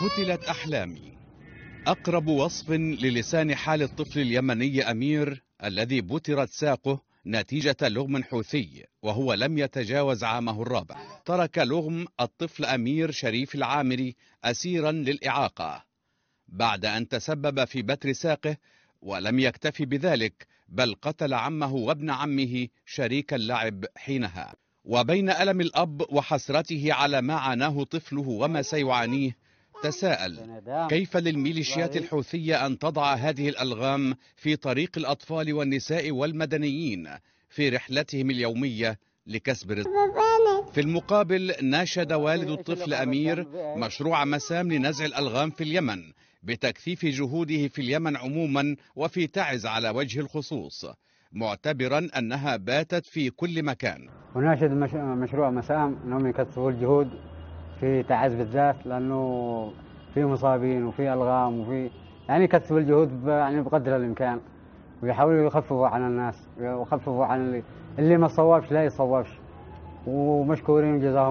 قتلت أحلامي أقرب وصف للسان حال الطفل اليمني أمير الذي بترت ساقه نتيجة لغم حوثي وهو لم يتجاوز عامه الرابع ترك لغم الطفل أمير شريف العامري أسيرا للإعاقة بعد أن تسبب في بتر ساقه ولم يكتفي بذلك بل قتل عمه وابن عمه شريك اللعب حينها وبين ألم الأب وحسرته على ما عاناه طفله وما سيعانيه تساءل كيف للميليشيات الحوثية أن تضع هذه الألغام في طريق الأطفال والنساء والمدنيين في رحلتهم اليومية لكسب رزق في المقابل ناشد والد الطفل أمير مشروع مسام لنزع الألغام في اليمن بتكثيف جهوده في اليمن عموما وفي تعز على وجه الخصوص معتبرا أنها باتت في كل مكان وناشد مشروع مسام أنهم يكثفوا الجهود في تعز بالذات لانه في مصابين وفي الغام وفي يعني يكثفوا الجهود يعني بقدر الامكان ويحاولوا يخففوا عن الناس ويخففوا عن اللي, اللي ما صوابش لا يصوبش ومشكورين جزاهم